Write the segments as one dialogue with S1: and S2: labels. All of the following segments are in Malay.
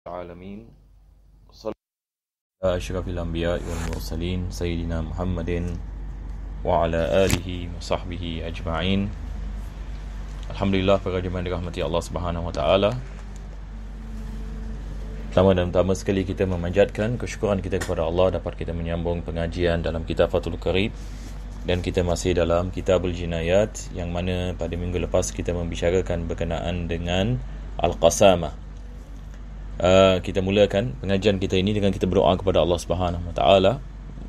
S1: العالمين صلى على أشرف الأنبياء والمرسلين سيدنا محمد وعلى آله وصحبه أجمعين الحمد لله فقد من رحمة الله سبحانه وتعالى Pertama dan pertama sekali kita memanjatkan kesyukuran kita kepada Allah dapat kita menyambung pengajian dalam kitab Fathul Qarib dan kita masih dalam kitabul jinayat yang mana pada minggu lepas kita membicarakan berkenaan dengan Al-Qasamah uh, kita mulakan pengajian kita ini dengan kita berdoa kepada Allah Subhanahu Wa Taala.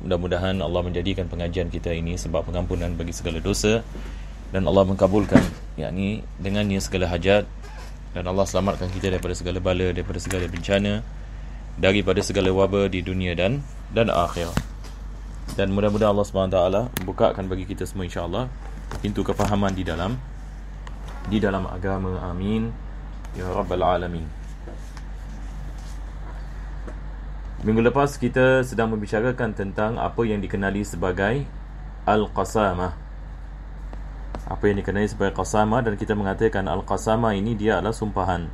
S1: Mudah-mudahan Allah menjadikan pengajian kita ini sebab pengampunan bagi segala dosa dan Allah mengkabulkan yakni dengannya segala hajat dan Allah selamatkan kita daripada segala bala daripada segala bencana daripada segala wabah di dunia dan dan akhir. Dan mudah-mudahan Allah Subhanahu Wa taala bukakan bagi kita semua insya-Allah pintu kefahaman di dalam di dalam agama. Amin. Ya rabbal alamin. Minggu lepas kita sedang membicarakan tentang apa yang dikenali sebagai Al-Qasamah. Apa yang dikenali sebagai Qasamah dan kita mengatakan Al-Qasamah ini dia adalah sumpahan.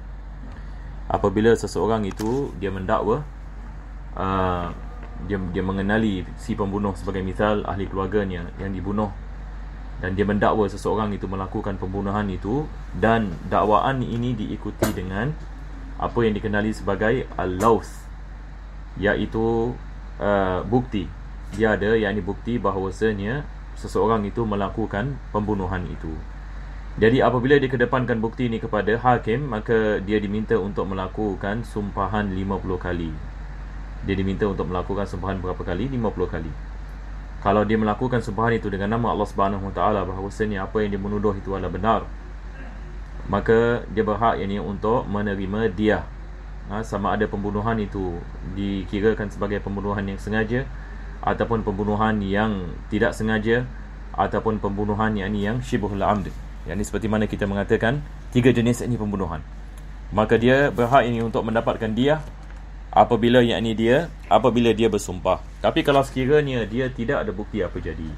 S1: Apabila seseorang itu dia mendakwa uh, dia dia mengenali si pembunuh sebagai misal ahli keluarganya yang dibunuh dan dia mendakwa seseorang itu melakukan pembunuhan itu dan dakwaan ini diikuti dengan apa yang dikenali sebagai al-laus iaitu uh, bukti dia ada yakni bukti bahawasanya seseorang itu melakukan pembunuhan itu jadi apabila dia kedepankan bukti ini kepada hakim maka dia diminta untuk melakukan sumpahan 50 kali dia diminta untuk melakukan sumpahan berapa kali 50 kali kalau dia melakukan sumpahan itu dengan nama Allah Subhanahu Wa Taala bahawasanya apa yang dia menuduh itu adalah benar maka dia berhak ini untuk menerima diah ha, sama ada pembunuhan itu dikirakan sebagai pembunuhan yang sengaja ataupun pembunuhan yang tidak sengaja ataupun pembunuhan yakni yang syibhul amd yakni seperti mana kita mengatakan tiga jenis ini pembunuhan maka dia berhak ini untuk mendapatkan dia apabila yang ini dia apabila dia bersumpah tapi kalau sekiranya dia tidak ada bukti apa jadi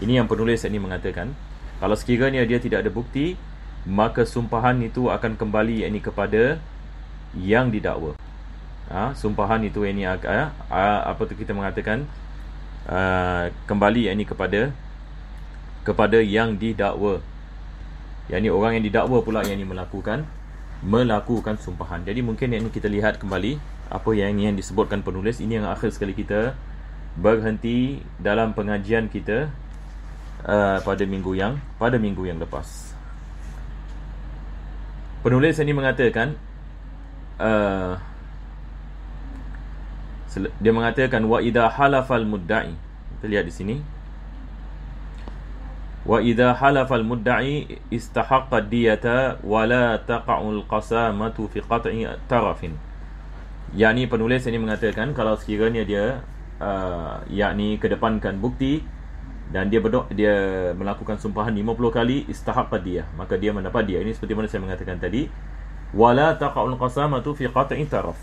S1: ini yang penulis ini mengatakan kalau sekiranya dia tidak ada bukti maka sumpahan itu akan kembali ini kepada yang didakwa. Ha, sumpahan itu ini ha, ha, apa tu kita mengatakan uh, kembali ini kepada kepada yang didakwa. Yang ini orang yang didakwa pula yang ini melakukan melakukan sumpahan. Jadi mungkin yang ini kita lihat kembali apa yang ini yang disebutkan penulis ini yang akhir sekali kita berhenti dalam pengajian kita uh, pada minggu yang pada minggu yang lepas. Penulis ini mengatakan Ah. dia mengatakan wa idha halafal mudda'i kita lihat di sini wa idha halafal mudda'i istahaqqa diyata wa la taqa'ul qasamatu fi qat'i tarafin yakni penulis ini mengatakan kalau sekiranya dia uh, yakni kedepankan bukti dan dia berdo, dia melakukan sumpahan 50 kali istahaqqa dia maka dia mendapat dia ini seperti mana saya mengatakan tadi wala taqa'ul qasamatu fi qat'i taraf.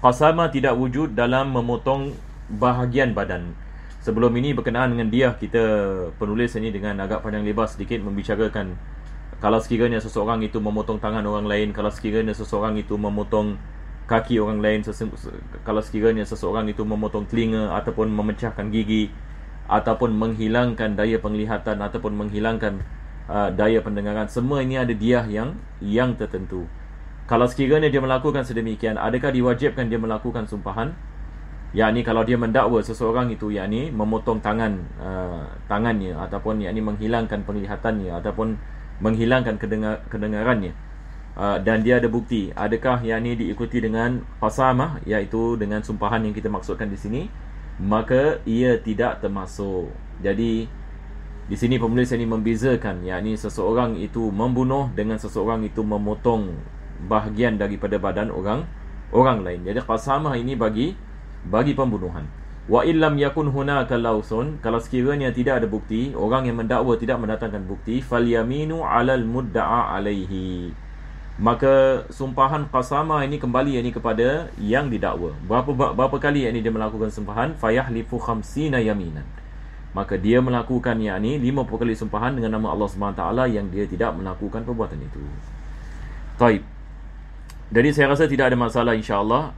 S1: Qasama tidak wujud dalam memotong bahagian badan. Sebelum ini berkenaan dengan dia kita penulis ini dengan agak panjang lebar sedikit membicarakan kalau sekiranya seseorang itu memotong tangan orang lain, kalau sekiranya seseorang itu memotong kaki orang lain, kalau sekiranya seseorang itu memotong telinga ataupun memecahkan gigi ataupun menghilangkan daya penglihatan ataupun menghilangkan uh, daya pendengaran, semua ini ada diah yang yang tertentu. Kalau sekiranya dia melakukan sedemikian, adakah diwajibkan dia melakukan sumpahan? Yakni kalau dia mendakwa seseorang itu yakni memotong tangan uh, tangannya ataupun yakni menghilangkan penglihatannya ataupun menghilangkan kedengar, kedengarannya. Uh, dan dia ada bukti adakah yakni diikuti dengan qasamah iaitu dengan sumpahan yang kita maksudkan di sini maka ia tidak termasuk. Jadi di sini penulis ini membezakan yakni seseorang itu membunuh dengan seseorang itu memotong bahagian daripada badan orang orang lain. Jadi qasamah ini bagi bagi pembunuhan. Wa illam yakun hunaka lausun kalau sekiranya tidak ada bukti, orang yang mendakwa tidak mendatangkan bukti, fal yaminu alal mudda'a alaihi. Maka sumpahan qasama ini kembali ini kepada yang didakwa. Berapa berapa kali yang ini dia melakukan sumpahan? Fayahlifu khamsina yaminan. Maka dia melakukan yakni 50 kali sumpahan dengan nama Allah Subhanahu taala yang dia tidak melakukan perbuatan itu. Baik. Jadi saya rasa tidak ada masalah insyaAllah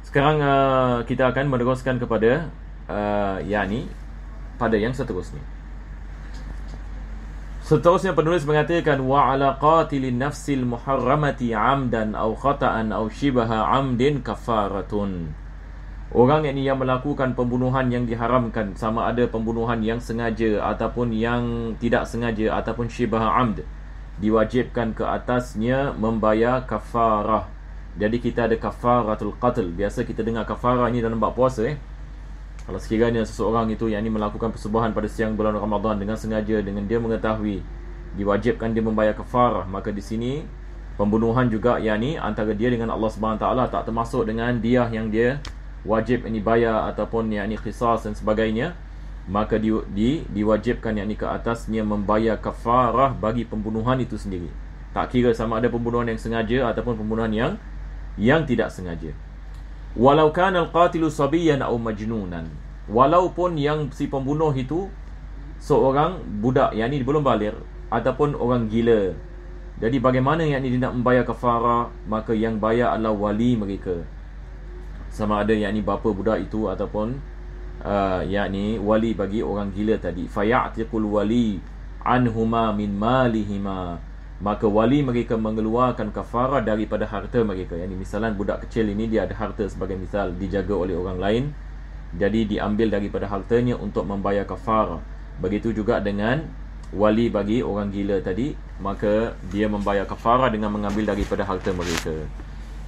S1: Sekarang uh, kita akan meneruskan kepada uh, Yani Pada yang seterusnya Seterusnya penulis mengatakan wa ala qatilin nafsil muharramati amdan aw khata'an aw shibaha amdin kafaratun. Orang yang ini yang melakukan pembunuhan yang diharamkan sama ada pembunuhan yang sengaja ataupun yang tidak sengaja ataupun shibaha amd diwajibkan ke atasnya membayar kafarah. Jadi kita ada kafaratul qatl. Biasa kita dengar kafarah ni dalam bab puasa eh. Kalau sekiranya seseorang itu yang ini melakukan persembahan pada siang bulan Ramadan dengan sengaja dengan dia mengetahui diwajibkan dia membayar kafarah, maka di sini pembunuhan juga yakni antara dia dengan Allah Subhanahu taala tak termasuk dengan diah yang dia wajib ini bayar ataupun yakni qisas dan sebagainya maka di, di, diwajibkan yang ni ke atasnya membayar kafarah bagi pembunuhan itu sendiri. Tak kira sama ada pembunuhan yang sengaja ataupun pembunuhan yang yang tidak sengaja. Walau kana al-qatilu sabiyan aw majnunan. Walaupun yang si pembunuh itu seorang budak yang ni belum balik ataupun orang gila. Jadi bagaimana yang ni dia nak membayar kafarah maka yang bayar adalah wali mereka. Sama ada yang ni bapa budak itu ataupun uh, yakni wali bagi orang gila tadi fayatiqul wali anhuma min malihima maka wali mereka mengeluarkan kafarah daripada harta mereka yakni misalan budak kecil ini dia ada harta sebagai misal dijaga oleh orang lain jadi diambil daripada hartanya untuk membayar kafarah begitu juga dengan wali bagi orang gila tadi maka dia membayar kafarah dengan mengambil daripada harta mereka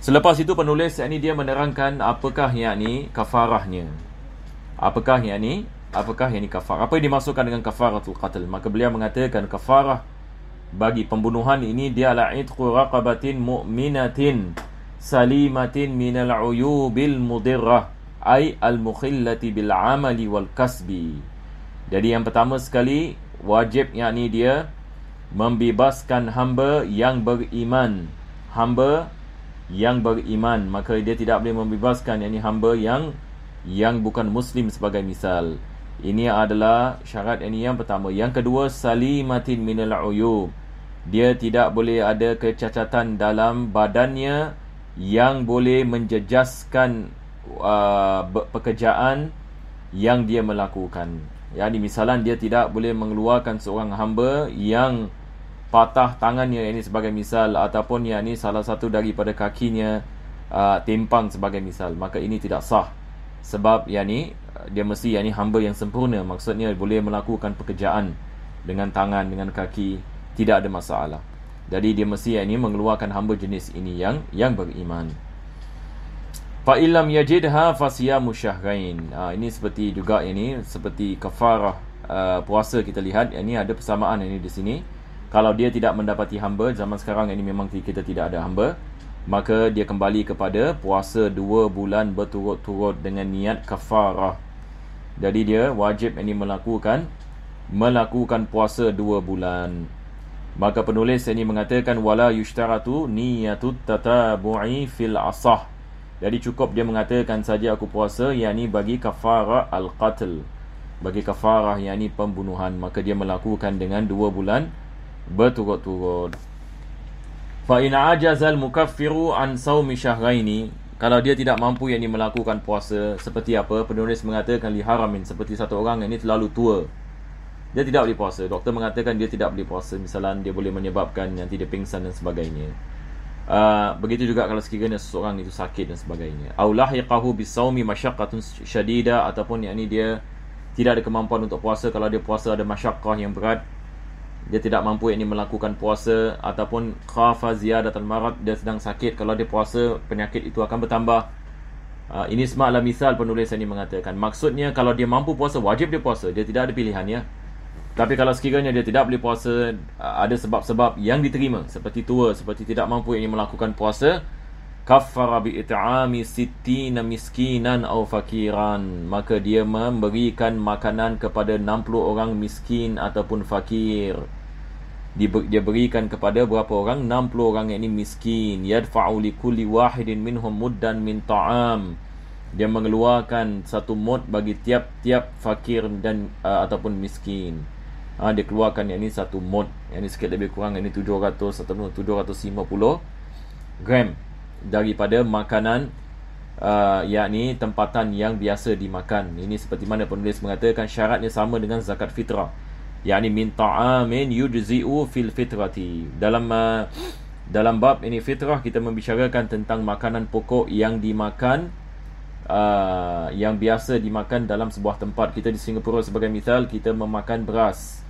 S1: selepas itu penulis yakni dia menerangkan apakah yakni kafarahnya Apakah yang ini? Apakah yang ini kafar? Apa yang dimaksudkan dengan kafaratul qatl? Maka beliau mengatakan kafarah bagi pembunuhan ini dia la itqu raqabatin mu'minatin salimatin al uyubil mudirrah ay al mukhillati bil amali wal kasbi. Jadi yang pertama sekali wajib yakni dia membebaskan hamba yang beriman. Hamba yang beriman maka dia tidak boleh membebaskan yakni hamba yang yang bukan muslim sebagai misal ini adalah syarat ini yang pertama yang kedua salimatin min uyub dia tidak boleh ada kecacatan dalam badannya yang boleh menjejaskan uh, pekerjaan yang dia melakukan yakni misalan dia tidak boleh mengeluarkan seorang hamba yang patah tangannya ini sebagai misal ataupun ini salah satu daripada kakinya uh, timpang sebagai misal maka ini tidak sah sebab yani dia mesti yakni hamba yang sempurna maksudnya boleh melakukan pekerjaan dengan tangan dengan kaki tidak ada masalah jadi dia mesti yakni mengeluarkan hamba jenis ini yang yang beriman fa illam yajidha fasiyamu syahrain ah, ini seperti juga yakni seperti kafarah Uh, puasa kita lihat ini ada persamaan ini di sini kalau dia tidak mendapati hamba zaman sekarang ini memang kita tidak ada hamba maka dia kembali kepada puasa dua bulan berturut-turut dengan niat kafarah. Jadi dia wajib ini melakukan melakukan puasa dua bulan. Maka penulis ini mengatakan wala yushtaratu niyatut tatabu'i fil asah. Jadi cukup dia mengatakan saja aku puasa yakni bagi kafarah al-qatl. Bagi kafarah yakni pembunuhan maka dia melakukan dengan dua bulan berturut-turut. Fa in ajazal mukaffiru an sawmi syahraini. Kalau dia tidak mampu yang dia melakukan puasa seperti apa penulis mengatakan li haramin seperti satu orang yang ini terlalu tua. Dia tidak boleh puasa. Doktor mengatakan dia tidak boleh puasa. Misalnya dia boleh menyebabkan yang tidak pingsan dan sebagainya. Uh, begitu juga kalau sekiranya seseorang itu sakit dan sebagainya. Aulah yaqahu bisawmi masyaqqatun syadida ataupun yang ini dia tidak ada kemampuan untuk puasa kalau dia puasa ada masyaqqah yang berat dia tidak mampu ini melakukan puasa ataupun khafa ziyadatul marad dia sedang sakit kalau dia puasa penyakit itu akan bertambah uh, ini semua adalah misal penulis ini mengatakan maksudnya kalau dia mampu puasa wajib dia puasa dia tidak ada pilihan ya tapi kalau sekiranya dia tidak boleh puasa ah, ada sebab-sebab yang diterima seperti tua seperti tidak mampu ini melakukan puasa kafara bi it'ami sittina miskinan aw fakiran maka dia memberikan makanan kepada 60 orang miskin ataupun fakir dia berikan kepada berapa orang 60 orang yang ini miskin yadfa'u li kulli wahidin minhum muddan min ta'am dia mengeluarkan satu mod bagi tiap-tiap fakir dan uh, ataupun miskin ha, dia keluarkan yang ini satu mod yang ini sikit lebih kurang yang ini 700 ataupun 750 gram daripada makanan uh, yakni tempatan yang biasa dimakan ini seperti mana penulis mengatakan syaratnya sama dengan zakat fitrah yakni min ta'amin yujzi'u fil fitrati. Dalam uh, dalam bab ini fitrah kita membicarakan tentang makanan pokok yang dimakan uh, yang biasa dimakan dalam sebuah tempat. Kita di Singapura sebagai misal kita memakan beras.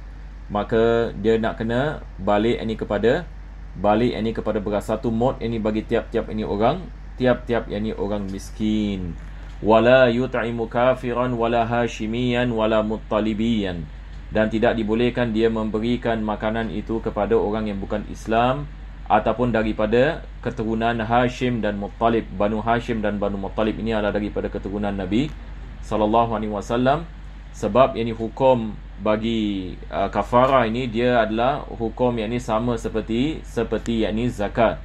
S1: Maka dia nak kena balik ini kepada balik ini kepada beras satu mod ini bagi tiap-tiap ini orang tiap-tiap yang ini orang miskin wala yut'imu kafiran wala hashimiyan wala muttalibiyan dan tidak dibolehkan dia memberikan makanan itu kepada orang yang bukan Islam ataupun daripada keturunan Hashim dan Muttalib. Banu Hashim dan Banu Muttalib ini adalah daripada keturunan Nabi sallallahu alaihi wasallam sebab ini hukum bagi uh, kafarah ini dia adalah hukum yang ini sama seperti seperti yang ini zakat.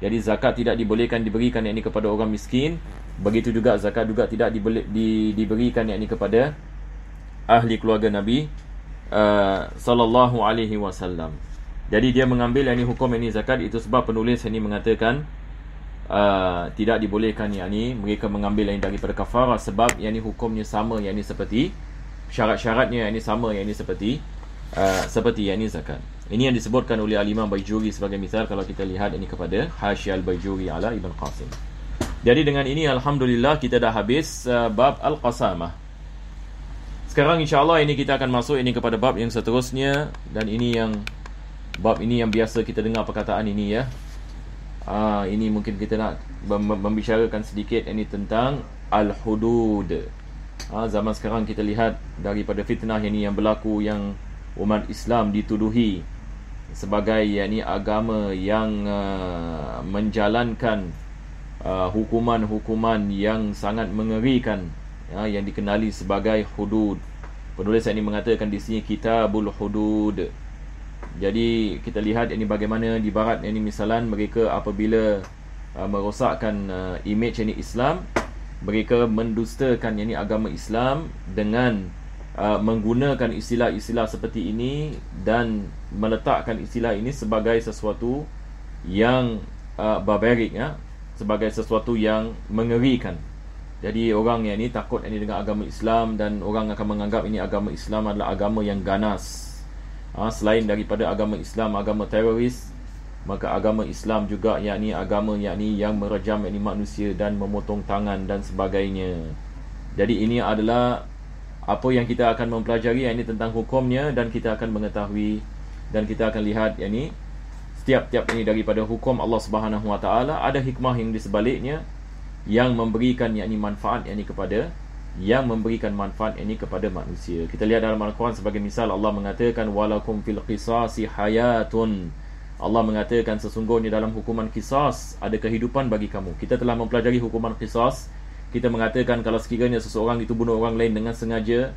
S1: Jadi zakat tidak dibolehkan diberikan yang ini kepada orang miskin. Begitu juga zakat juga tidak dibole, di, diberikan yang ini kepada ahli keluarga Nabi Uh, sallallahu alaihi wasallam. Jadi dia mengambil yang ini hukum yang ini zakat itu sebab penulis ini mengatakan uh, tidak dibolehkan yang ini mereka mengambil yang ini daripada kafarah sebab yang ini hukumnya sama yang ini seperti syarat-syaratnya yang ini sama yang ini seperti uh, seperti yang ini zakat. Ini yang disebutkan oleh alimah imam Bayjuri sebagai misal kalau kita lihat ini kepada Hasyal Al-Bayjuri ala Ibn Qasim. Jadi dengan ini Alhamdulillah kita dah habis uh, bab Al-Qasamah. Sekarang insya-Allah ini kita akan masuk ini kepada bab yang seterusnya dan ini yang bab ini yang biasa kita dengar perkataan ini ya. Ah ini mungkin kita nak membicarakan sedikit ini tentang al-hudud. Ah zaman sekarang kita lihat daripada fitnah ini yang berlaku yang umat Islam dituduhi sebagai yakni agama yang uh, menjalankan uh, hukuman-hukuman yang sangat mengerikan ya, yang dikenali sebagai hudud. Penulis ini mengatakan di sini kitabul hudud. Jadi kita lihat ini bagaimana di barat ini misalan mereka apabila uh, merosakkan uh, image ini Islam, mereka mendustakan ini agama Islam dengan uh, menggunakan istilah-istilah seperti ini dan meletakkan istilah ini sebagai sesuatu yang uh, barbarik ya, sebagai sesuatu yang mengerikan. Jadi orang yang ni takut ini dengan agama Islam dan orang akan menganggap ini agama Islam adalah agama yang ganas. Ha, selain daripada agama Islam, agama teroris, maka agama Islam juga yakni agama yakni yang merejam ini manusia dan memotong tangan dan sebagainya. Jadi ini adalah apa yang kita akan mempelajari ini tentang hukumnya dan kita akan mengetahui dan kita akan lihat yakni setiap-tiap ini daripada hukum Allah Subhanahu Wa Taala ada hikmah yang di sebaliknya yang memberikan yakni manfaat yakni kepada yang memberikan manfaat ini kepada manusia. Kita lihat dalam Al-Quran sebagai misal Allah mengatakan walakum fil qisasi hayatun. Allah mengatakan sesungguhnya dalam hukuman kisas ada kehidupan bagi kamu. Kita telah mempelajari hukuman kisas. Kita mengatakan kalau sekiranya seseorang itu bunuh orang lain dengan sengaja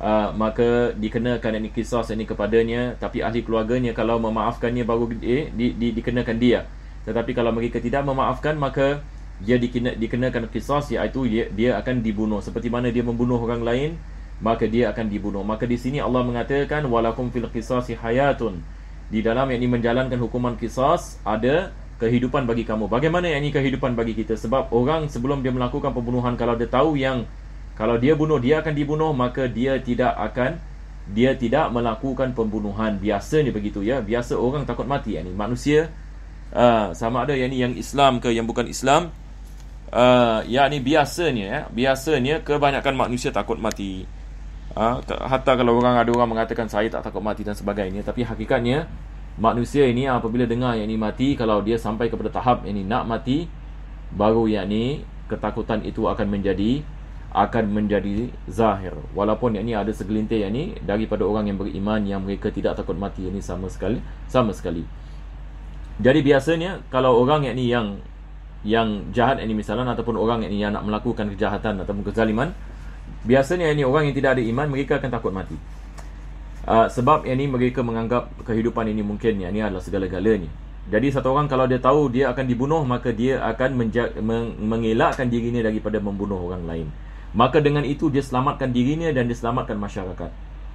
S1: uh, maka dikenakan ini kisas ini kepadanya tapi ahli keluarganya kalau memaafkannya baru eh, di, di, dikenakan dia. Tetapi kalau mereka tidak memaafkan maka dia dikena, dikenakan kisah iaitu dia, dia akan dibunuh seperti mana dia membunuh orang lain maka dia akan dibunuh maka di sini Allah mengatakan walakum fil qisas hayatun di dalam yakni menjalankan hukuman kisah ada kehidupan bagi kamu bagaimana yakni kehidupan bagi kita sebab orang sebelum dia melakukan pembunuhan kalau dia tahu yang kalau dia bunuh dia akan dibunuh maka dia tidak akan dia tidak melakukan pembunuhan biasa ni begitu ya biasa orang takut mati yakni manusia Uh, sama ada yang ni yang Islam ke yang bukan Islam uh, ah, ni biasanya ya, biasanya kebanyakan manusia takut mati. Uh, hatta kalau orang ada orang mengatakan saya tak takut mati dan sebagainya, tapi hakikatnya manusia ini apabila dengar yakni mati, kalau dia sampai kepada tahap ini nak mati, baru ni ketakutan itu akan menjadi akan menjadi zahir walaupun yang ni ada segelintir yang ini daripada orang yang beriman yang mereka tidak takut mati ini sama sekali sama sekali jadi biasanya kalau orang yang ni yang yang jahat ini misalan ataupun orang ini yang nak melakukan kejahatan ataupun kezaliman biasanya ini orang yang tidak ada iman mereka akan takut mati uh, sebab ini mereka menganggap kehidupan ini mungkin ini adalah segala-galanya jadi satu orang kalau dia tahu dia akan dibunuh maka dia akan menja- meng- mengelakkan dirinya daripada membunuh orang lain maka dengan itu dia selamatkan dirinya dan dia selamatkan masyarakat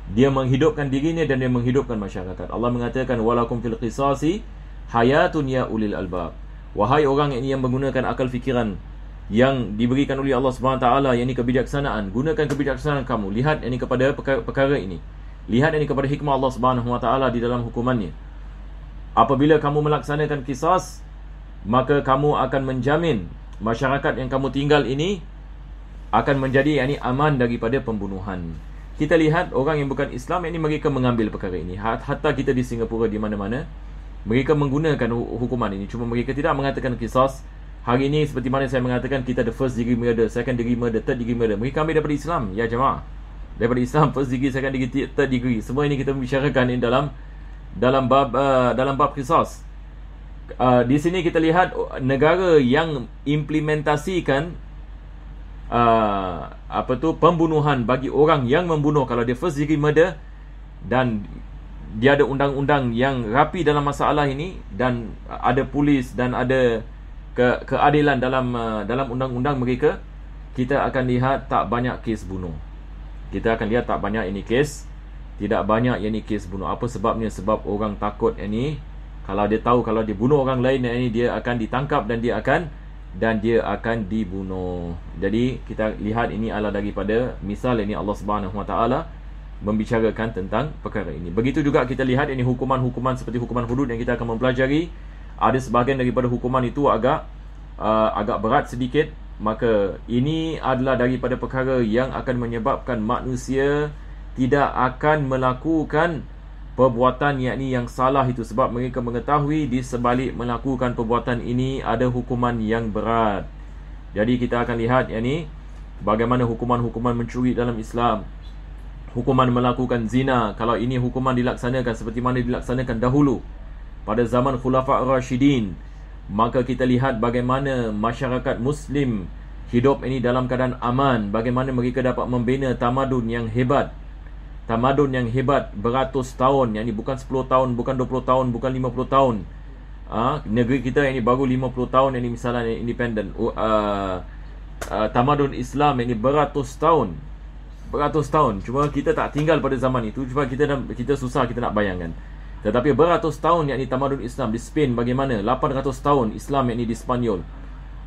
S1: dia menghidupkan dirinya dan dia menghidupkan masyarakat Allah mengatakan walakum fil qisasi hayatun ya ulil albab Wahai orang ini yang menggunakan akal fikiran yang diberikan oleh Allah Subhanahu taala yakni kebijaksanaan gunakan kebijaksanaan kamu lihat ini kepada perkara ini lihat ini kepada hikmah Allah Subhanahu wa taala di dalam hukumannya apabila kamu melaksanakan kisas maka kamu akan menjamin masyarakat yang kamu tinggal ini akan menjadi yakni aman daripada pembunuhan kita lihat orang yang bukan Islam ini mereka mengambil perkara ini hatta kita di Singapura di mana-mana mereka kan menggunakan hukuman ini cuma mereka tidak mengatakan kisah. hari ini seperti mana saya mengatakan kita the first degree murder second degree murder third degree murder mereka ambil daripada Islam ya jemaah daripada Islam first degree second degree third degree semua ini kita membicarakan ini dalam dalam bab uh, dalam bab kisah. uh, di sini kita lihat uh, negara yang implementasikan Uh, apa tu pembunuhan bagi orang yang membunuh kalau dia first degree murder dan dia ada undang-undang yang rapi dalam masalah ini dan ada polis dan ada ke- keadilan dalam uh, dalam undang-undang mereka kita akan lihat tak banyak kes bunuh kita akan lihat tak banyak ini kes tidak banyak ini kes bunuh apa sebabnya sebab orang takut ini kalau dia tahu kalau dia bunuh orang lain ini dia akan ditangkap dan dia akan dan dia akan dibunuh. Jadi kita lihat ini adalah daripada misal ini Allah Subhanahu Wa Taala membicarakan tentang perkara ini. Begitu juga kita lihat ini hukuman-hukuman seperti hukuman hudud yang kita akan mempelajari. Ada sebahagian daripada hukuman itu agak uh, agak berat sedikit. Maka ini adalah daripada perkara yang akan menyebabkan manusia tidak akan melakukan perbuatan yakni yang salah itu sebab mereka mengetahui di sebalik melakukan perbuatan ini ada hukuman yang berat. Jadi kita akan lihat ini bagaimana hukuman-hukuman mencuri dalam Islam hukuman melakukan zina kalau ini hukuman dilaksanakan seperti mana dilaksanakan dahulu pada zaman Khulafa' Rashidin maka kita lihat bagaimana masyarakat muslim hidup ini dalam keadaan aman bagaimana mereka dapat membina tamadun yang hebat tamadun yang hebat beratus tahun yang ini bukan 10 tahun bukan 20 tahun bukan 50 tahun ah ha? negeri kita yang ini baru 50 tahun yang ini misalnya independent uh, uh, tamadun Islam yang ini beratus tahun beratus tahun cuma kita tak tinggal pada zaman itu cuma kita kita susah kita nak bayangkan tetapi beratus tahun yakni tamadun Islam di Spain bagaimana 800 tahun Islam yakni di Spanyol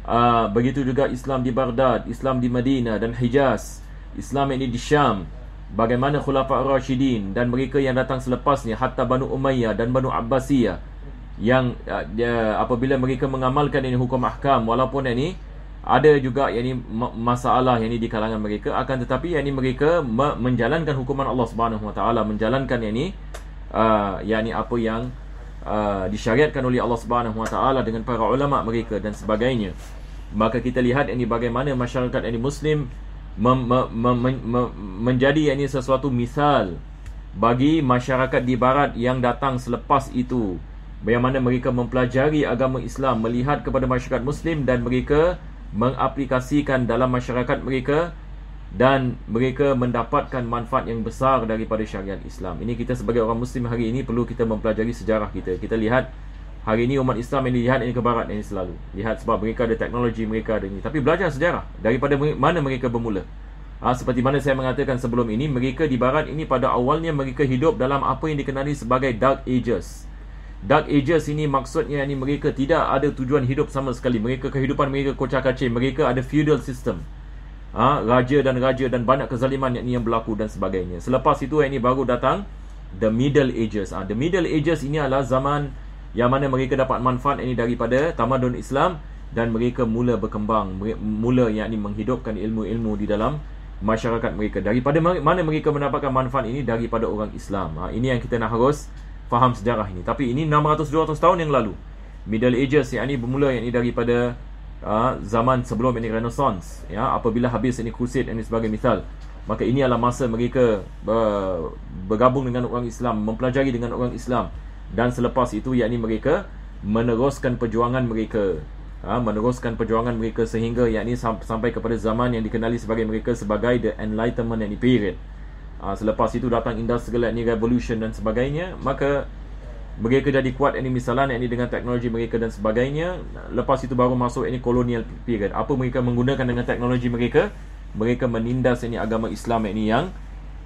S1: uh, begitu juga Islam di Baghdad Islam di Madinah dan Hijaz Islam yakni di Syam bagaimana Khulafa Rashidin dan mereka yang datang selepasnya hatta Banu Umayyah dan Banu Abbasiyah yang uh, dia, apabila mereka mengamalkan ini hukum ahkam walaupun ini ada juga yang ini masalah yang ini di kalangan mereka akan tetapi yang ini mereka menjalankan hukuman Allah Subhanahu Wa Taala menjalankan yang ini uh, yang ini apa yang uh, disyariatkan oleh Allah Subhanahu Wa Taala dengan para ulama mereka dan sebagainya maka kita lihat ini bagaimana masyarakat ini muslim mem- mem- mem- mem- menjadi yang ini sesuatu misal bagi masyarakat di barat yang datang selepas itu Bagaimana mereka mempelajari agama Islam Melihat kepada masyarakat Muslim Dan mereka mengaplikasikan dalam masyarakat mereka dan mereka mendapatkan manfaat yang besar daripada syariat Islam. Ini kita sebagai orang muslim hari ini perlu kita mempelajari sejarah kita. Kita lihat hari ini umat Islam yang dilihat ini ke barat ini selalu. Lihat sebab mereka ada teknologi, mereka ada ini. Tapi belajar sejarah daripada mana mereka bermula. Ha, seperti mana saya mengatakan sebelum ini, mereka di barat ini pada awalnya mereka hidup dalam apa yang dikenali sebagai Dark Ages. Dark Ages ini maksudnya ini mereka tidak ada tujuan hidup sama sekali. Mereka kehidupan mereka kocak kacir. Mereka ada feudal system. Ha, raja dan raja dan banyak kezaliman yang, yang berlaku dan sebagainya. Selepas itu ini baru datang The Middle Ages. Ha, the Middle Ages ini adalah zaman yang mana mereka dapat manfaat ini daripada tamadun Islam dan mereka mula berkembang, mula yang ini menghidupkan ilmu-ilmu di dalam masyarakat mereka. Daripada mana mereka mendapatkan manfaat ini daripada orang Islam. Ha, ini yang kita nak harus faham sejarah ini tapi ini 600 200 tahun yang lalu middle ages yang ini bermula yang ini daripada uh, zaman sebelum ini renaissance ya apabila habis ini crusade ini sebagai misal maka ini adalah masa mereka uh, bergabung dengan orang Islam mempelajari dengan orang Islam dan selepas itu ini mereka meneruskan perjuangan mereka ha, meneruskan perjuangan mereka sehingga yakni sampai kepada zaman yang dikenali sebagai mereka sebagai the enlightenment yang period uh, selepas itu datang indah segala ni revolution dan sebagainya maka mereka jadi kuat ini misalan ini dengan teknologi mereka dan sebagainya lepas itu baru masuk ini kolonial period apa mereka menggunakan dengan teknologi mereka mereka menindas ini agama Islam ini yang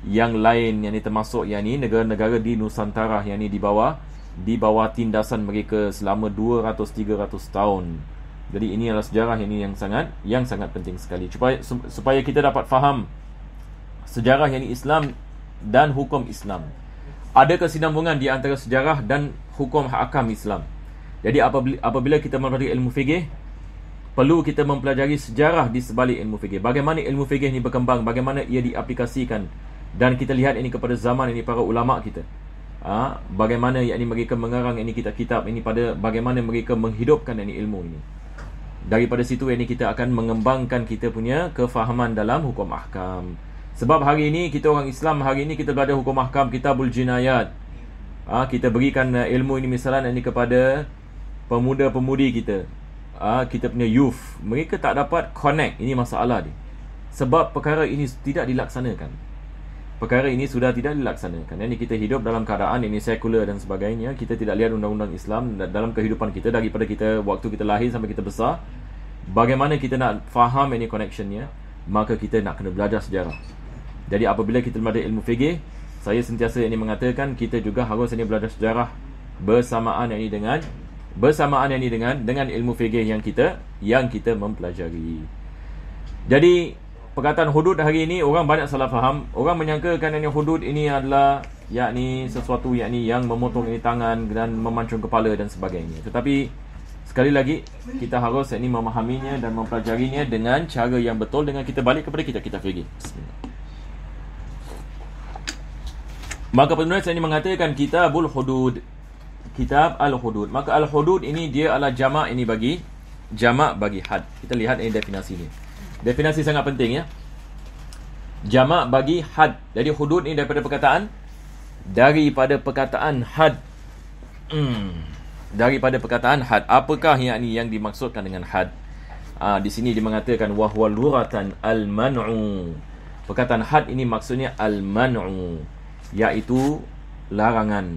S1: yang lain yang ini termasuk yang ini negara-negara di Nusantara yang ini di bawah di bawah tindasan mereka selama 200 300 tahun. Jadi ini adalah sejarah ini yang sangat yang sangat penting sekali supaya supaya kita dapat faham sejarah yang Islam dan hukum Islam. Ada kesinambungan di antara sejarah dan hukum hakam Islam. Jadi apabila kita mempelajari ilmu fikih, perlu kita mempelajari sejarah di sebalik ilmu fikih. Bagaimana ilmu fikih ini berkembang, bagaimana ia diaplikasikan dan kita lihat ini kepada zaman ini para ulama kita. Ha, bagaimana ini mereka mengarang ini kitab-kitab ini pada bagaimana mereka menghidupkan ini ilmu ini. Daripada situ ini kita akan mengembangkan kita punya kefahaman dalam hukum ahkam. Sebab hari ini kita orang Islam hari ini kita belajar hukum mahkam Kitabul Jinayat. ha, kita berikan uh, ilmu ini misalnya ini kepada pemuda-pemudi kita. ha, kita punya youth, mereka tak dapat connect. Ini masalah dia. Sebab perkara ini tidak dilaksanakan. Perkara ini sudah tidak dilaksanakan. Ini kita hidup dalam keadaan ini sekular dan sebagainya. Kita tidak lihat undang-undang Islam dalam kehidupan kita daripada kita waktu kita lahir sampai kita besar. Bagaimana kita nak faham ini connectionnya? Maka kita nak kena belajar sejarah. Jadi apabila kita belajar ilmu fikih, saya sentiasa ini mengatakan kita juga harus ini belajar sejarah bersamaan ini dengan bersamaan ini dengan dengan ilmu fikih yang kita yang kita mempelajari. Jadi perkataan hudud hari ini orang banyak salah faham. Orang menyangkakan yang ini hudud ini adalah yakni sesuatu yakni yang memotong ini tangan dan memancung kepala dan sebagainya. Tetapi sekali lagi kita harus ini memahaminya dan mempelajarinya dengan cara yang betul dengan kita balik kepada kita kita fikir. Bismillahirrahmanirrahim. Maka penulis ini mengatakan al hudud. Kitab al-hudud. Maka al-hudud ini dia adalah jama' ini bagi jama' bagi had. Kita lihat ini definasi ini. Definasi sangat penting ya. Jama' bagi had. Jadi hudud ini daripada perkataan daripada perkataan had. Hmm. Daripada perkataan had. Apakah yang ini yang dimaksudkan dengan had? Ah, di sini dia mengatakan wahwal luratan al-man'u. Perkataan had ini maksudnya al-man'u iaitu larangan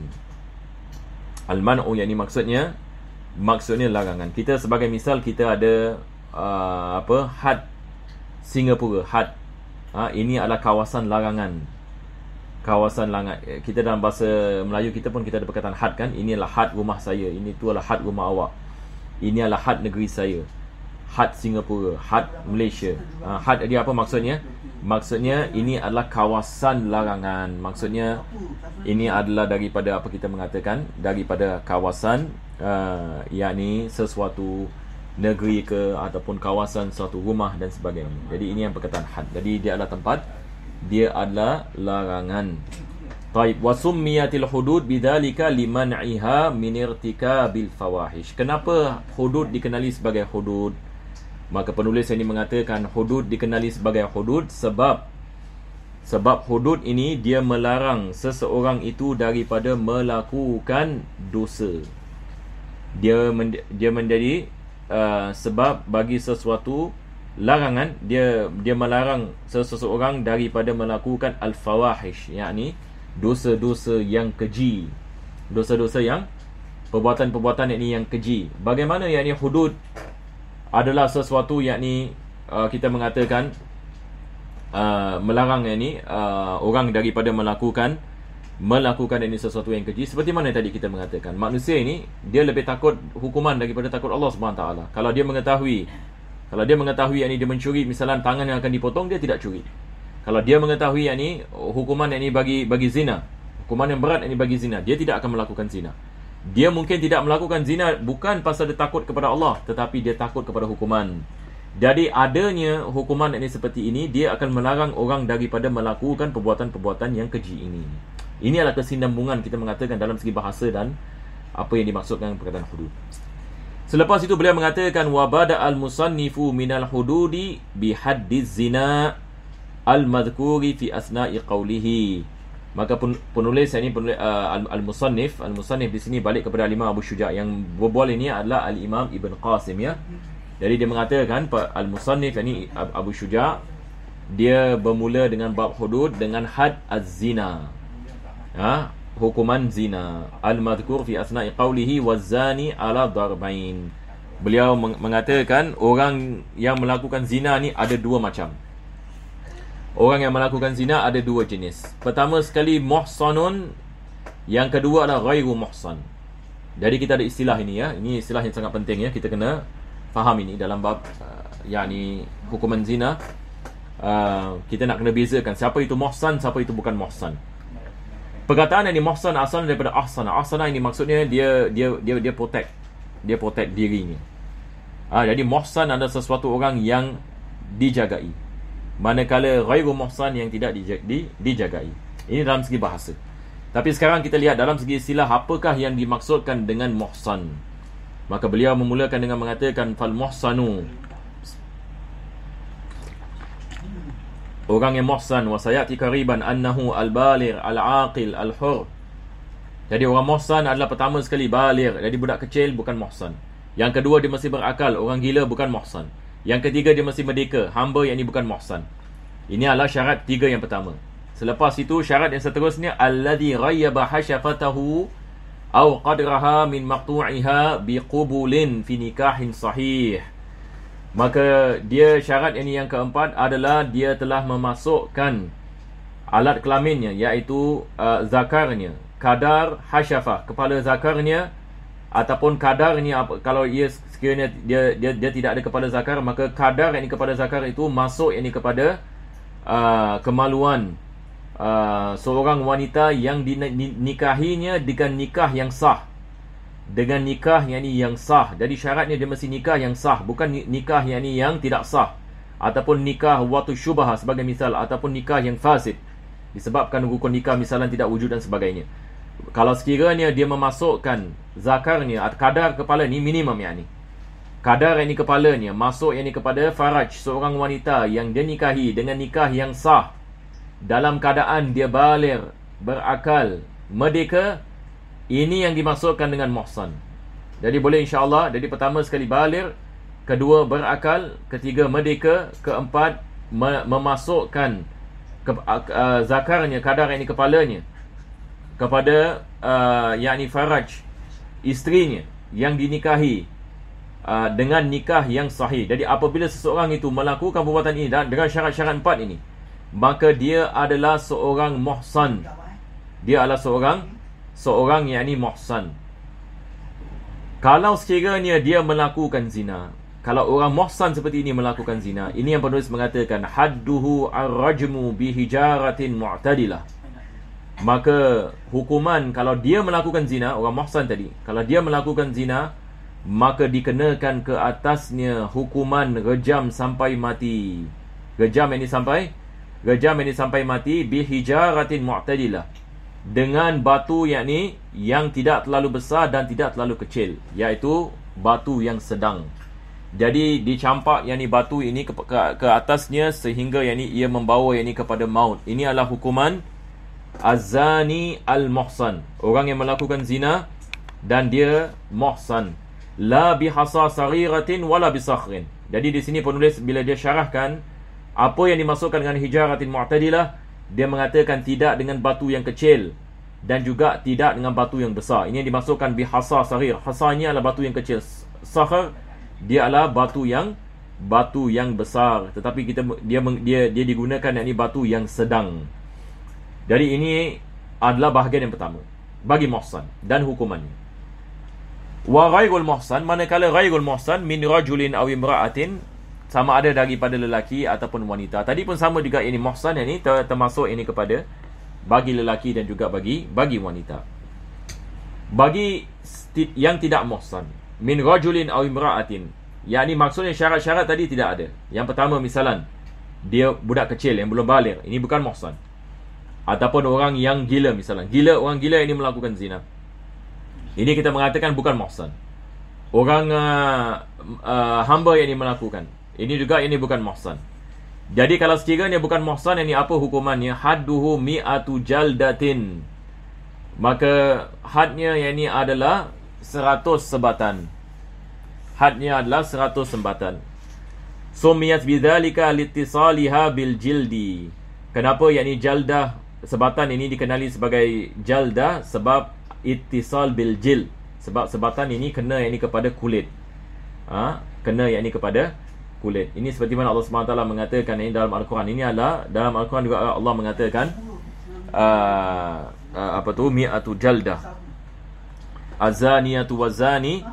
S1: al-man'u yang ini maksudnya maksudnya larangan kita sebagai misal kita ada uh, apa had Singapura had ha, ini adalah kawasan larangan kawasan larangan eh, kita dalam bahasa Melayu kita pun kita ada perkataan had kan ini adalah had rumah saya ini tu adalah had rumah awak ini adalah had negeri saya Had Singapura, Had Malaysia. Uh, had dia apa maksudnya? Maksudnya ini adalah kawasan larangan. Maksudnya ini adalah daripada apa kita mengatakan daripada kawasan uh, yakni sesuatu negeri ke ataupun kawasan suatu rumah dan sebagainya. Jadi ini yang perkataan had. Jadi dia adalah tempat dia adalah larangan. Taib wasummiyatil hudud bidzalika liman'iha minertika bil fawahish. Kenapa hudud dikenali sebagai hudud? Maka penulis ini mengatakan hudud dikenali sebagai hudud sebab sebab hudud ini dia melarang seseorang itu daripada melakukan dosa. Dia men, dia menjadi uh, sebab bagi sesuatu larangan dia dia melarang seseorang daripada melakukan al-fawahish yakni dosa-dosa yang keji. Dosa-dosa yang perbuatan-perbuatan ini yang keji. Bagaimana yakni hudud adalah sesuatu yakni uh, kita mengatakan uh, melarang yakni uh, orang daripada melakukan melakukan ini sesuatu yang keji seperti mana tadi kita mengatakan manusia ini dia lebih takut hukuman daripada takut Allah Subhanahu taala kalau dia mengetahui kalau dia mengetahui yakni dia mencuri misalnya tangan yang akan dipotong dia tidak curi kalau dia mengetahui yakni hukuman yang ini bagi bagi zina hukuman yang berat ini bagi zina dia tidak akan melakukan zina dia mungkin tidak melakukan zina bukan pasal dia takut kepada Allah tetapi dia takut kepada hukuman jadi adanya hukuman ini seperti ini dia akan melarang orang daripada melakukan perbuatan-perbuatan yang keji ini ini adalah kesinambungan kita mengatakan dalam segi bahasa dan apa yang dimaksudkan perkataan hudud selepas itu beliau mengatakan wabada al-musannifu minal hududi bihaddiz zina al-madhkuri fi asna'i qawlihi maka penulis ini penulis uh, al-musannif al-musannif di sini balik kepada al-imam Abu Syuja yang berbual ini adalah al-imam Ibn Qasim ya jadi dia mengatakan al-musannif ini Abu Syuja dia bermula dengan bab hudud dengan had az-zina ya hukuman zina al-madhkur fi asna'i qawlihi wazani ala darbain beliau mengatakan orang yang melakukan zina ni ada dua macam Orang yang melakukan zina ada dua jenis. Pertama sekali muhsanun, yang kedua adalah ghairu muhsan. Jadi kita ada istilah ini ya. Ini istilah yang sangat penting ya. Kita kena faham ini dalam bab uh, yakni hukuman zina. Uh, kita nak kena bezakan siapa itu muhsan, siapa itu bukan muhsan. Perkataan ini muhsan asal daripada ahsana. Ahsana ini maksudnya dia dia dia dia protect. Dia protect dirinya. Ah uh, jadi muhsan adalah sesuatu orang yang dijagai manakala ghairu muhsan yang tidak dijagai. Ini dalam segi bahasa. Tapi sekarang kita lihat dalam segi istilah apakah yang dimaksudkan dengan muhsan. Maka beliau memulakan dengan mengatakan fal muhsanu. Orang yang muhsan wa sayati kariban annahu al balir al aqil al hur. Jadi orang muhsan adalah pertama sekali balir. jadi budak kecil bukan muhsan. Yang kedua dia masih berakal, orang gila bukan muhsan. Yang ketiga dia mesti merdeka Hamba yang ini bukan muhsan Ini adalah syarat tiga yang pertama Selepas itu syarat yang seterusnya Alladhi raya hasyafatahu Au qadraha min maktu'iha biqubulin fi nikahin sahih Maka dia syarat ini yang keempat adalah dia telah memasukkan alat kelaminnya iaitu uh, zakarnya. Kadar hasyafah, kepala zakarnya ataupun kadar ini kalau ia sekiranya dia dia dia tidak ada kepada zakar maka kadar yang ini kepada zakar itu masuk yang ini kepada uh, kemaluan uh, seorang wanita yang dinikahinya dengan nikah yang sah dengan nikah yang ini yang sah jadi syaratnya dia mesti nikah yang sah bukan nikah yang ini yang tidak sah ataupun nikah waktu syubhah sebagai misal ataupun nikah yang fasid disebabkan rukun nikah misalnya tidak wujud dan sebagainya kalau sekiranya dia memasukkan zakarnya atau kadar kepala ni minimum yang ni. Kadar yang ni kepalanya masuk yang ni kepada faraj seorang wanita yang dia nikahi dengan nikah yang sah dalam keadaan dia balir, berakal, merdeka ini yang dimasukkan dengan muhsan. Jadi boleh insyaallah allah jadi pertama sekali balir, kedua berakal, ketiga merdeka, keempat me- memasukkan ke, uh, zakarnya kadar yang ni kepalanya kepada uh, yakni faraj isterinya yang dinikahi uh, dengan nikah yang sahih. Jadi apabila seseorang itu melakukan perbuatan ini dengan syarat-syarat empat ini, maka dia adalah seorang muhsan. Dia adalah seorang seorang yakni muhsan. Kalau sekiranya dia melakukan zina, kalau orang muhsan seperti ini melakukan zina, ini yang penulis mengatakan hadduhu ar-rajmu bihijaratin mu'tadilah maka hukuman kalau dia melakukan zina orang muhsan tadi kalau dia melakukan zina maka dikenakan ke atasnya hukuman rejam sampai mati rejam ini sampai rejam ini sampai mati bihijaratin mu'tadilah dengan batu yang ini yang tidak terlalu besar dan tidak terlalu kecil iaitu batu yang sedang jadi dicampak yakni batu ini ke, ke, ke atasnya sehingga yakni ia membawa yakni kepada maut ini adalah hukuman Azani al-muhsan Orang yang melakukan zina Dan dia muhsan La bihasa sariratin wala bisakhrin Jadi di sini penulis bila dia syarahkan Apa yang dimasukkan dengan hijaratin mu'tadilah Dia mengatakan tidak dengan batu yang kecil Dan juga tidak dengan batu yang besar Ini yang dimasukkan bihasa sarir Hasa ini adalah batu yang kecil Sakhar Dia adalah batu yang Batu yang besar Tetapi kita dia dia, dia digunakan yang ini batu yang sedang jadi ini adalah bahagian yang pertama bagi muhsan dan hukumannya. Wa ghairul muhsan manakala ghairul muhsan min rajulin aw imra'atin sama ada daripada lelaki ataupun wanita. Tadi pun sama juga ini muhsan yang ini termasuk ini kepada bagi lelaki dan juga bagi bagi wanita. Bagi yang tidak muhsan min rajulin aw imra'atin. Yani maksudnya syarat-syarat tadi tidak ada. Yang pertama misalan dia budak kecil yang belum balik. Ini bukan muhsan ataupun orang yang gila misalnya gila orang gila ini melakukan zina ini kita mengatakan bukan mahsan orang uh, uh, hamba yang ini melakukan ini juga ini bukan mahsan jadi kalau sekiranya bukan mahsan ini apa hukumannya hadduhu mi'atu jaldatin maka hadnya yang ini adalah seratus sebatan hadnya adalah seratus sebatan sumiyat bidzalika litisaliha bil jildi kenapa Yang ini jaldah sebatan ini dikenali sebagai jalda sebab ittisal bil jil sebab sebatan ini kena yakni kepada kulit ha? kena yakni kepada kulit ini seperti mana Allah SWT mengatakan ini dalam Al-Quran ini adalah dalam Al-Quran juga Allah mengatakan uh, uh, apa tu mi'atu jalda azaniyatu wazani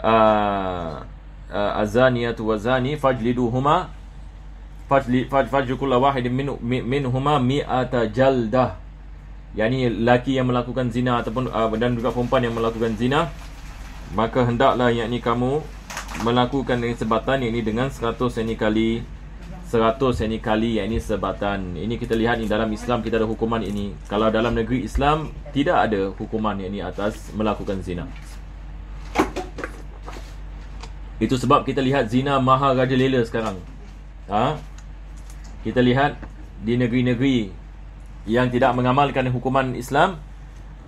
S1: uh, uh, azaniyatu wazani fajliduhuma fajrikulla wahidin min huma mi'ata jaldah Yani laki yang melakukan zina ataupun uh, dan juga perempuan yang melakukan zina maka hendaklah yakni kamu melakukan ini sebatan yakni dengan 100 yakni kali 100 yakni kali yakni sebatan ini kita lihat ini dalam Islam kita ada hukuman ini kalau dalam negeri Islam tidak ada hukuman ini atas melakukan zina itu sebab kita lihat zina maha raja lela sekarang ha kita lihat di negeri-negeri yang tidak mengamalkan hukuman Islam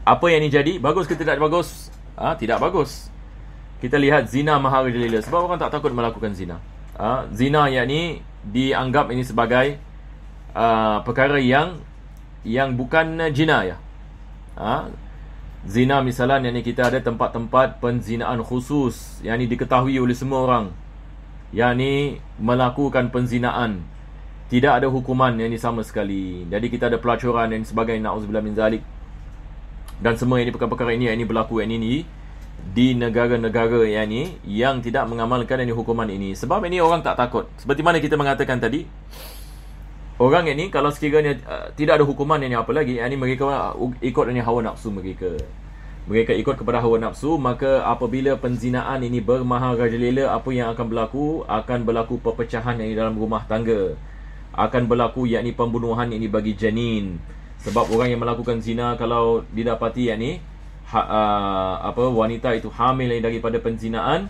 S1: apa yang ini jadi bagus ke tidak bagus ha, tidak bagus kita lihat zina mahal maharajalela sebab orang tak takut melakukan zina ha, zina yang ini dianggap ini sebagai uh, perkara yang yang bukan jinayah ha, zina misalnya yang ini kita ada tempat-tempat penzinaan khusus yang ini diketahui oleh semua orang yang ini melakukan penzinaan tidak ada hukuman yang ini sama sekali. Jadi kita ada pelacuran dan sebagainya na'udzubillah min zalik. Dan semua ini perkara-perkara ini yang ini berlaku yang ini di negara-negara yang ini yang tidak mengamalkan ini hukuman ini. Sebab ini orang tak takut. Seperti mana kita mengatakan tadi orang yang ini kalau sekiranya uh, tidak ada hukuman yang ini apa lagi yang ini mereka ikut ini hawa nafsu mereka. Mereka ikut kepada hawa nafsu Maka apabila penzinaan ini bermaharaja rajalela Apa yang akan berlaku Akan berlaku perpecahan yang ini dalam rumah tangga akan berlaku yakni pembunuhan ini bagi janin sebab orang yang melakukan zina kalau didapati yakni ha, uh, apa wanita itu hamil daripada penzinaan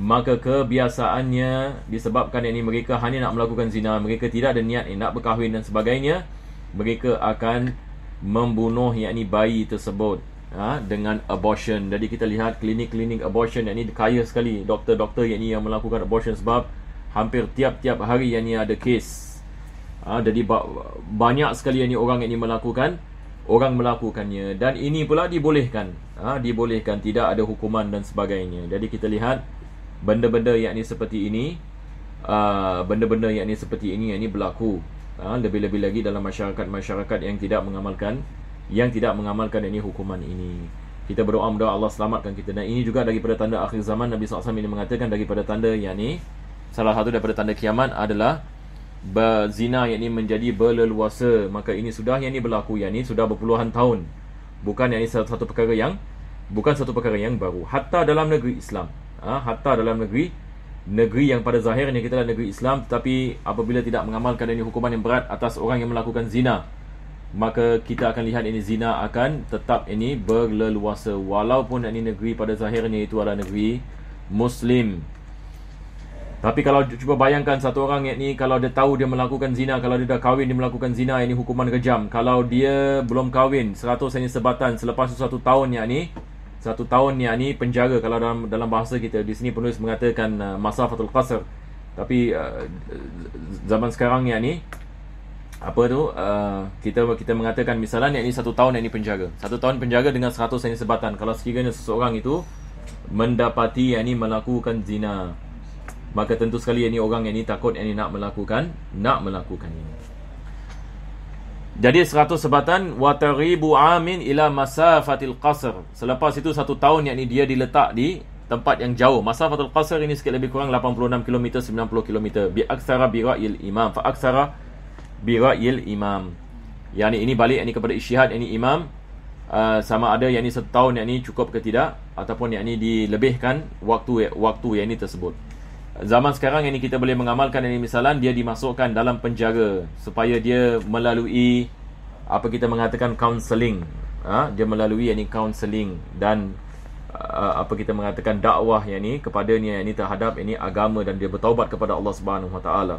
S1: maka kebiasaannya disebabkan yakni mereka hanya nak melakukan zina mereka tidak ada niat eh, nak berkahwin dan sebagainya mereka akan membunuh yakni bayi tersebut ha, dengan abortion jadi kita lihat klinik-klinik abortion yakni kaya sekali doktor-doktor yakni yang melakukan abortion sebab hampir tiap-tiap hari yakni ada kes ha, jadi ba- banyak sekali yang ni orang yang ini melakukan orang melakukannya dan ini pula dibolehkan ha, dibolehkan tidak ada hukuman dan sebagainya jadi kita lihat benda-benda yang yakni seperti ini benda ha, benda yang yakni seperti ini yang ini berlaku ha, lebih-lebih lagi dalam masyarakat-masyarakat yang tidak mengamalkan yang tidak mengamalkan ini hukuman ini kita berdoa mudah Allah selamatkan kita dan ini juga daripada tanda akhir zaman Nabi SAW ini mengatakan daripada tanda yakni salah satu daripada tanda kiamat adalah berzina yang ini menjadi berleluasa maka ini sudah yang ini berlaku yang ini sudah berpuluhan tahun bukan yang ini satu, satu perkara yang bukan satu perkara yang baru hatta dalam negeri Islam ha, hatta dalam negeri negeri yang pada zahirnya kita adalah negeri Islam tetapi apabila tidak mengamalkan ini hukuman yang berat atas orang yang melakukan zina maka kita akan lihat ini zina akan tetap ini berleluasa walaupun ini negeri pada zahirnya itu adalah negeri muslim tapi kalau cuba bayangkan satu orang ni kalau dia tahu dia melakukan zina, kalau dia dah kahwin dia melakukan zina, ini hukuman kejam. Kalau dia belum kahwin, 100 hanya sebatan selepas satu tahun ni, satu tahun yang ni penjara kalau dalam dalam bahasa kita di sini penulis mengatakan uh, masa fatul qasr. Tapi uh, zaman sekarang yang ni apa tu uh, kita kita mengatakan misalnya ini satu tahun yang ini penjara satu tahun penjaga dengan seratus hanya sebatan kalau sekiranya seseorang itu mendapati yang ini melakukan zina maka tentu sekali ini orang yang ini takut yang ini nak melakukan nak melakukan ini jadi 100 sebatan wa taribu amin ila masafatil qasr selepas itu satu tahun yang ini dia diletak di tempat yang jauh masafatul qasr ini sikit lebih kurang 86 km 90 km bi aksara bi ra'il imam fa aksara bi ra'il imam yang ini, ini balik ini kepada isyihad ini imam Uh, sama ada yang ini setahun yang ini cukup ke tidak ataupun yang ini dilebihkan waktu waktu yang ini tersebut zaman sekarang ini kita boleh mengamalkan ini misalan dia dimasukkan dalam penjaga supaya dia melalui apa kita mengatakan counselling, ha? dia melalui ini counselling dan uh, uh, apa kita mengatakan dakwah yang ini kepada ni ini terhadap ini agama dan dia bertaubat kepada Allah Subhanahu Wa Taala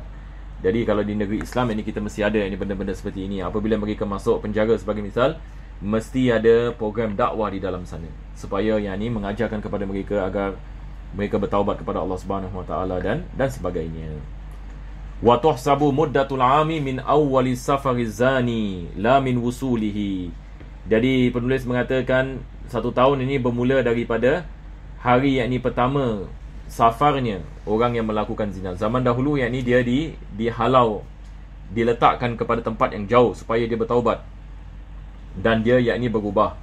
S1: jadi kalau di negeri Islam ini kita mesti ada ini benda-benda seperti ini apabila pergi masuk penjaga sebagai misal mesti ada program dakwah di dalam sana supaya yang ini mengajarkan kepada mereka agar mereka bertaubat kepada Allah Subhanahu Wa Taala dan dan sebagainya. Wa tuhsabu muddatul ami min awwali safari zani la min wusulihi. Jadi penulis mengatakan satu tahun ini bermula daripada hari yakni pertama safarnya orang yang melakukan zina. Zaman dahulu yakni dia di dihalau diletakkan kepada tempat yang jauh supaya dia bertaubat dan dia yakni berubah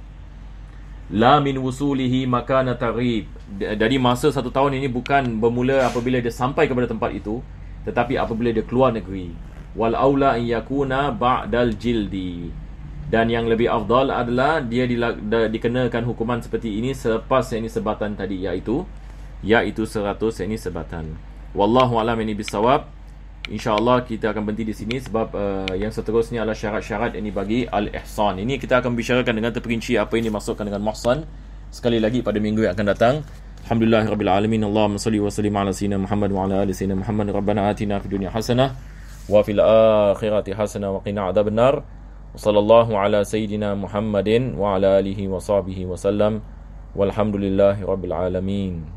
S1: La min wusulihi makana tarib. Jadi masa satu tahun ini bukan bermula apabila dia sampai kepada tempat itu. Tetapi apabila dia keluar negeri. Wal awla in yakuna ba'dal jildi. Dan yang lebih afdal adalah dia dikenakan hukuman seperti ini selepas ini sebatan tadi. Iaitu, iaitu 100 ini sebatan. Wallahu alam ini bisawab. InsyaAllah kita akan berhenti di sini sebab uh, yang seterusnya adalah syarat-syarat ini bagi Al-Ihsan. Ini kita akan bicarakan dengan terperinci apa yang dimaksudkan dengan Mahsan. Sekali lagi pada minggu yang akan datang. Alhamdulillah Allahumma salli wa sallim ala sayyidina Muhammad wa ala ali sayyidina Muhammad. Rabbana atina fi dunya hasanah wa fil akhirati hasanah wa qina adab an-nar. Wa sallallahu ala sayyidina Muhammadin wa ala alihi wa sahbihi wa sallam. Walhamdulillahi Rabbil